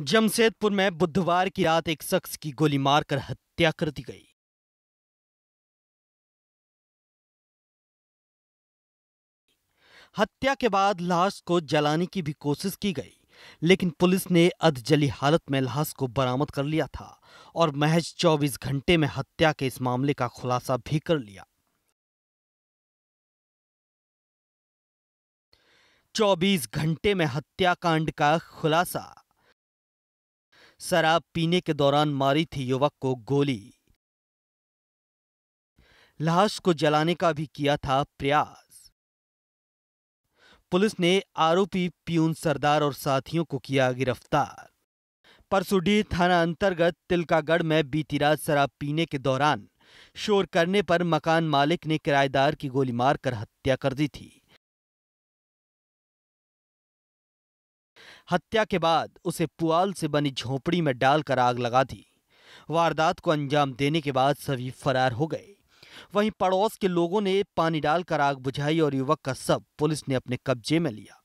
जमशेदपुर में बुधवार की रात एक शख्स की गोली मारकर हत्या कर दी गई हत्या के बाद लाश को जलाने की भी कोशिश की गई लेकिन पुलिस ने अधजली हालत में लाश को बरामद कर लिया था और महज 24 घंटे में हत्या के इस मामले का खुलासा भी कर लिया 24 घंटे में हत्याकांड का खुलासा शराब पीने के दौरान मारी थी युवक को गोली लाश को जलाने का भी किया था प्रयास पुलिस ने आरोपी पियून सरदार और साथियों को किया गिरफ्तार परसुडीह थाना अंतर्गत तिलकागढ़ में बीती रात शराब पीने के दौरान शोर करने पर मकान मालिक ने किराएदार की गोली मारकर हत्या कर दी थी हत्या के बाद उसे पुआल से बनी झोपड़ी में डालकर आग लगा दी वारदात को अंजाम देने के बाद सभी फरार हो गए वहीं पड़ोस के लोगों ने पानी डालकर आग बुझाई और युवक का सब पुलिस ने अपने कब्जे में लिया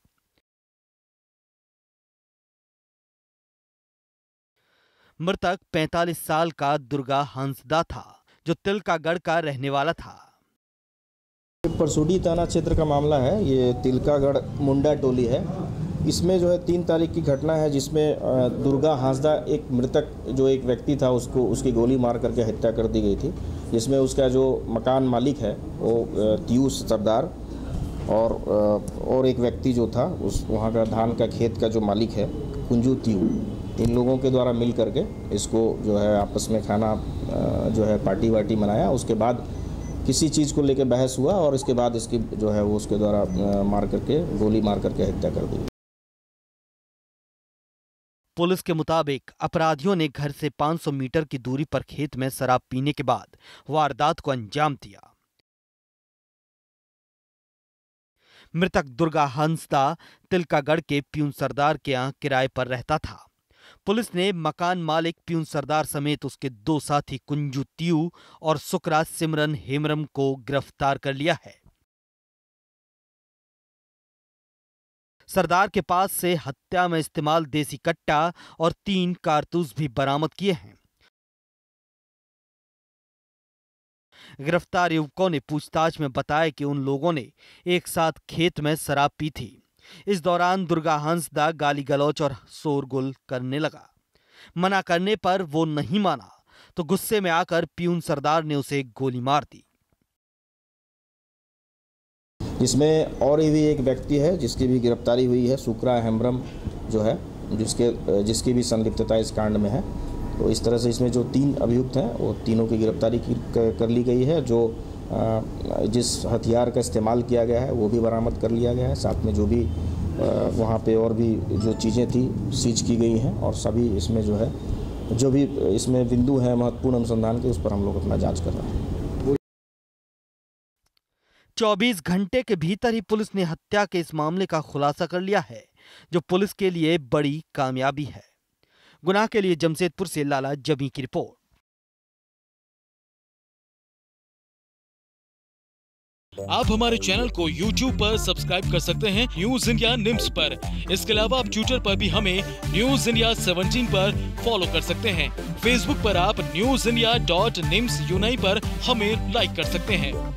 मृतक 45 साल का दुर्गा हंसदा था जो तिलकागढ़ का रहने वाला था परसुडी थाना क्षेत्र का मामला है ये तिलकागढ़ मुंडा टोली है इसमें जो है तीन तारीख की घटना है जिसमें दुर्गा हांसदा एक मृतक जो एक व्यक्ति था उसको उसकी गोली मार करके हत्या कर दी गई थी जिसमें उसका जो मकान मालिक है वो तीयूस सरदार और और एक व्यक्ति जो था उस वहाँ का धान का खेत का जो मालिक है कुंजू त्यू इन लोगों के द्वारा मिल करके इसको जो है आपस में खाना जो है पार्टी वार्टी मनाया उसके बाद किसी चीज़ को लेकर बहस हुआ और इसके बाद इसकी जो है वो उसके द्वारा मार करके गोली मार करके हत्या कर दी पुलिस के मुताबिक अपराधियों ने घर से 500 मीटर की दूरी पर खेत में शराब पीने के बाद वारदात को अंजाम दिया मृतक दुर्गा हंसदा तिलकागढ़ के प्यून सरदार के यहां किराए पर रहता था पुलिस ने मकान मालिक प्यून सरदार समेत उसके दो साथी कुंजू त्यू और सुकराज सिमरन हेमरम को गिरफ्तार कर लिया है सरदार के पास से हत्या में इस्तेमाल देसी कट्टा और तीन कारतूस भी बरामद किए हैं गिरफ्तार युवकों ने पूछताछ में बताया कि उन लोगों ने एक साथ खेत में शराब पी थी इस दौरान दुर्गा हंसदा गाली गलौच और शोरगुल करने लगा मना करने पर वो नहीं माना तो गुस्से में आकर पीउन सरदार ने उसे गोली मार दी इसमें और भी एक व्यक्ति है जिसकी भी गिरफ्तारी हुई है सुक्रा हेम्ब्रम जो है जिसके जिसकी भी संलिप्तता इस कांड में है तो इस तरह से इसमें जो तीन अभियुक्त हैं वो तीनों की गिरफ्तारी कर ली गई है जो जिस हथियार का इस्तेमाल किया गया है वो भी बरामद कर लिया गया है साथ में जो भी वहाँ पे और भी जो चीज़ें थी सीज की गई हैं और सभी इसमें जो है जो भी इसमें बिंदु हैं महत्वपूर्ण अनुसंधान के उस पर हम लोग अपना जाँच कर रहे हैं 24 घंटे के भीतर ही पुलिस ने हत्या के इस मामले का खुलासा कर लिया है जो पुलिस के लिए बड़ी कामयाबी है गुनाह के लिए जमशेदपुर से लाला जमी की रिपोर्ट आप हमारे चैनल को YouTube पर सब्सक्राइब कर सकते हैं न्यूज इंडिया निम्स पर इसके अलावा आप ट्विटर पर भी हमें न्यूज इंडिया सेवनटीन पर फॉलो कर सकते हैं फेसबुक पर आप न्यूज इंडिया डॉट निम्स यूनाई पर हमें लाइक कर सकते हैं